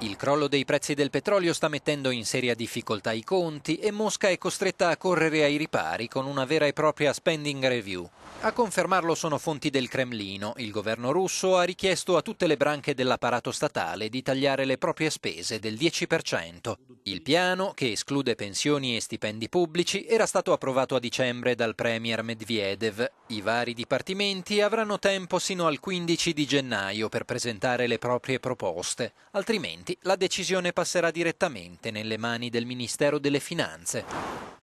Il crollo dei prezzi del petrolio sta mettendo in seria difficoltà i conti e Mosca è costretta a correre ai ripari con una vera e propria spending review. A confermarlo sono fonti del Cremlino. Il governo russo ha richiesto a tutte le branche dell'apparato statale di tagliare le proprie spese del 10%. Il piano, che esclude pensioni e stipendi pubblici, era stato approvato a dicembre dal premier Medvedev i vari dipartimenti avranno tempo sino al 15 di gennaio per presentare le proprie proposte, altrimenti la decisione passerà direttamente nelle mani del Ministero delle Finanze.